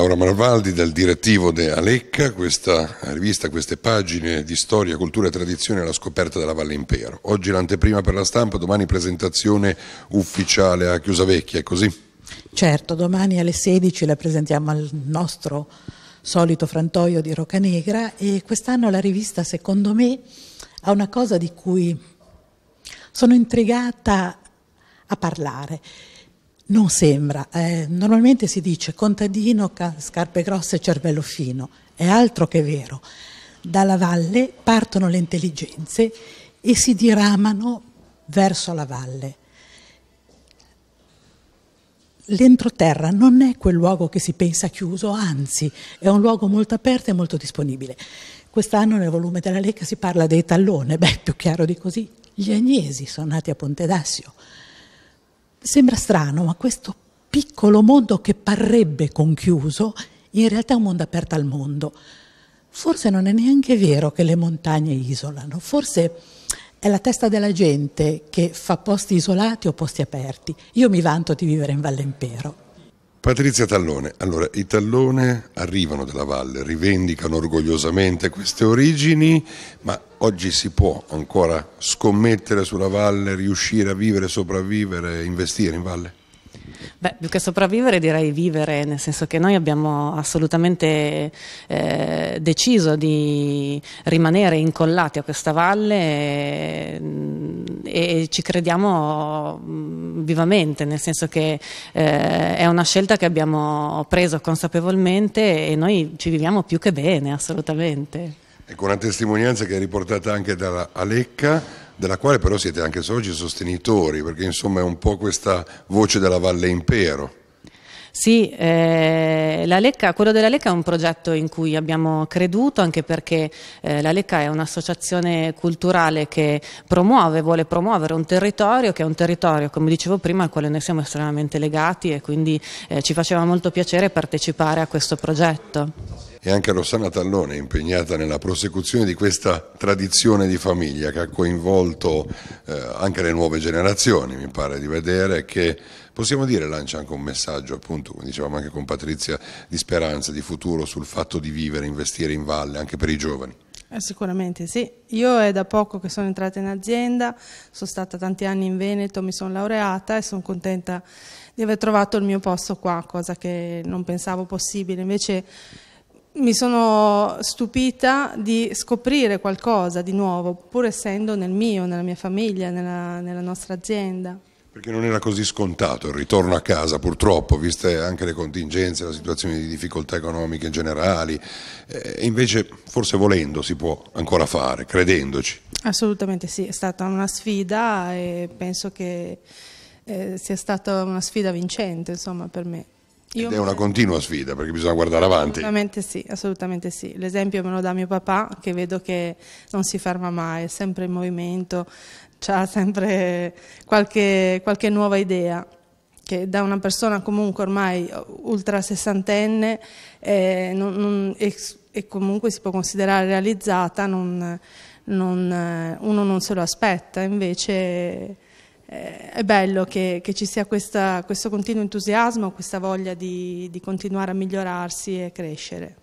Laura Marvaldi dal direttivo de Alecca, questa rivista, queste pagine di storia, cultura e tradizione alla scoperta della Valle Impero. Oggi l'anteprima per la stampa, domani presentazione ufficiale a Chiusa Vecchia, è così? Certo, domani alle 16 la presentiamo al nostro solito frantoio di Rocanegra e quest'anno la rivista secondo me ha una cosa di cui sono intrigata a parlare non sembra. Eh, normalmente si dice contadino, scarpe grosse, cervello fino. È altro che vero. Dalla valle partono le intelligenze e si diramano verso la valle. L'entroterra non è quel luogo che si pensa chiuso, anzi è un luogo molto aperto e molto disponibile. Quest'anno nel volume della Lecca si parla dei tallone, beh più chiaro di così, gli agnesi sono nati a Ponte d'Assio. Sembra strano, ma questo piccolo mondo che parrebbe conchiuso, in realtà è un mondo aperto al mondo. Forse non è neanche vero che le montagne isolano, forse è la testa della gente che fa posti isolati o posti aperti. Io mi vanto di vivere in Valle Impero. Patrizia Tallone, allora i Tallone arrivano dalla valle, rivendicano orgogliosamente queste origini, ma oggi si può ancora scommettere sulla valle, riuscire a vivere, sopravvivere, investire in valle? Beh, più che sopravvivere direi vivere, nel senso che noi abbiamo assolutamente eh, deciso di rimanere incollati a questa valle. Eh, e ci crediamo mm, vivamente, nel senso che eh, è una scelta che abbiamo preso consapevolmente e noi ci viviamo più che bene, assolutamente. Ecco, una testimonianza che è riportata anche da Alecca, della quale però siete anche soci sostenitori, perché insomma è un po' questa voce della Valle Impero. Sì, eh, Lecca, quello della Lecca è un progetto in cui abbiamo creduto anche perché eh, la Lecca è un'associazione culturale che promuove, vuole promuovere un territorio che è un territorio, come dicevo prima, al quale noi siamo estremamente legati e quindi eh, ci faceva molto piacere partecipare a questo progetto e anche Rossana Tallone impegnata nella prosecuzione di questa tradizione di famiglia che ha coinvolto eh, anche le nuove generazioni, mi pare di vedere, che possiamo dire lancia anche un messaggio, appunto, come dicevamo anche con Patrizia, di speranza, di futuro sul fatto di vivere, investire in valle anche per i giovani. Eh, sicuramente sì, io è da poco che sono entrata in azienda, sono stata tanti anni in Veneto, mi sono laureata e sono contenta di aver trovato il mio posto qua, cosa che non pensavo possibile, invece mi sono stupita di scoprire qualcosa di nuovo, pur essendo nel mio, nella mia famiglia, nella, nella nostra azienda. Perché non era così scontato il ritorno a casa, purtroppo, viste anche le contingenze, la situazione di difficoltà economiche generali, eh, invece forse volendo si può ancora fare, credendoci. Assolutamente sì, è stata una sfida e penso che eh, sia stata una sfida vincente insomma, per me. Io Ed è una continua sfida perché bisogna guardare avanti. Assolutamente sì, assolutamente sì. L'esempio me lo dà mio papà che vedo che non si ferma mai, è sempre in movimento, ha sempre qualche, qualche nuova idea che da una persona comunque ormai ultra sessantenne eh, e, e, comunque si può considerare realizzata, non, eh, uno non se lo aspetta, invece eh, è bello che, che ci sia questa, questo continuo entusiasmo, questa voglia di, di continuare a migliorarsi e crescere.